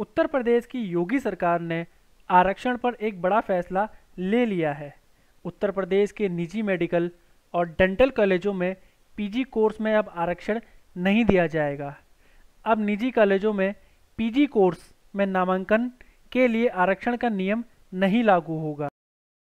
उत्तर प्रदेश की योगी सरकार ने आरक्षण पर एक बड़ा फैसला ले लिया है उत्तर प्रदेश के निजी मेडिकल और डेंटल कॉलेजों में पीजी कोर्स में अब आरक्षण नहीं दिया जाएगा अब निजी कॉलेजों में पीजी कोर्स में नामांकन के लिए आरक्षण का नियम नहीं लागू होगा